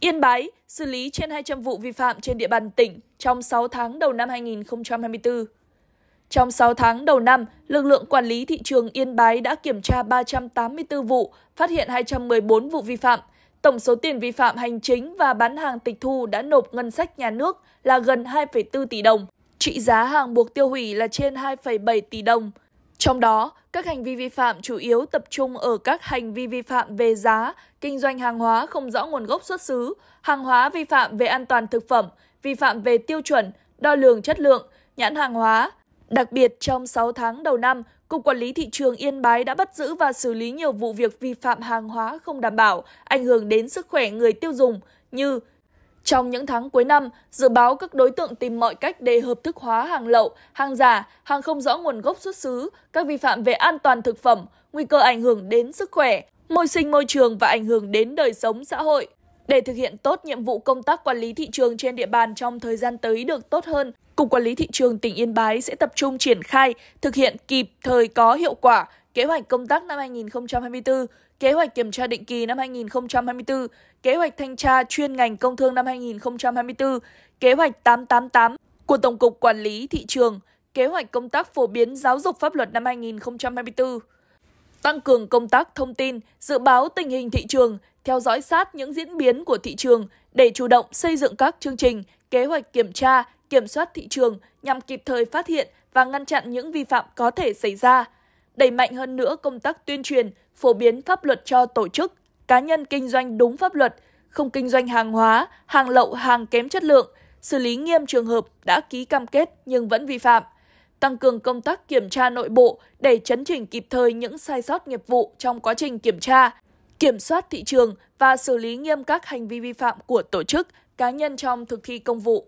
Yên Bái xử lý trên 200 vụ vi phạm trên địa bàn tỉnh trong 6 tháng đầu năm 2024. Trong 6 tháng đầu năm, lực lượng quản lý thị trường Yên Bái đã kiểm tra 384 vụ, phát hiện 214 vụ vi phạm. Tổng số tiền vi phạm hành chính và bán hàng tịch thu đã nộp ngân sách nhà nước là gần 2,4 tỷ đồng. Trị giá hàng buộc tiêu hủy là trên 2,7 tỷ đồng. Trong đó, các hành vi vi phạm chủ yếu tập trung ở các hành vi vi phạm về giá, kinh doanh hàng hóa không rõ nguồn gốc xuất xứ, hàng hóa vi phạm về an toàn thực phẩm, vi phạm về tiêu chuẩn, đo lường chất lượng, nhãn hàng hóa. Đặc biệt, trong 6 tháng đầu năm, Cục Quản lý Thị trường Yên Bái đã bắt giữ và xử lý nhiều vụ việc vi phạm hàng hóa không đảm bảo, ảnh hưởng đến sức khỏe người tiêu dùng như trong những tháng cuối năm, dự báo các đối tượng tìm mọi cách để hợp thức hóa hàng lậu, hàng giả, hàng không rõ nguồn gốc xuất xứ, các vi phạm về an toàn thực phẩm, nguy cơ ảnh hưởng đến sức khỏe, môi sinh môi trường và ảnh hưởng đến đời sống xã hội. Để thực hiện tốt nhiệm vụ công tác quản lý thị trường trên địa bàn trong thời gian tới được tốt hơn, Cục Quản lý Thị trường tỉnh Yên Bái sẽ tập trung triển khai, thực hiện kịp thời có hiệu quả kế hoạch công tác năm 2024, kế hoạch kiểm tra định kỳ năm 2024, kế hoạch thanh tra chuyên ngành công thương năm 2024, kế hoạch 888 của Tổng cục Quản lý Thị trường, kế hoạch công tác phổ biến giáo dục pháp luật năm 2024. Tăng cường công tác thông tin, dự báo tình hình thị trường, theo dõi sát những diễn biến của thị trường để chủ động xây dựng các chương trình, kế hoạch kiểm tra, kiểm soát thị trường nhằm kịp thời phát hiện và ngăn chặn những vi phạm có thể xảy ra đẩy mạnh hơn nữa công tác tuyên truyền, phổ biến pháp luật cho tổ chức, cá nhân kinh doanh đúng pháp luật, không kinh doanh hàng hóa, hàng lậu, hàng kém chất lượng, xử lý nghiêm trường hợp đã ký cam kết nhưng vẫn vi phạm, tăng cường công tác kiểm tra nội bộ để chấn chỉnh kịp thời những sai sót nghiệp vụ trong quá trình kiểm tra, kiểm soát thị trường và xử lý nghiêm các hành vi vi phạm của tổ chức, cá nhân trong thực thi công vụ.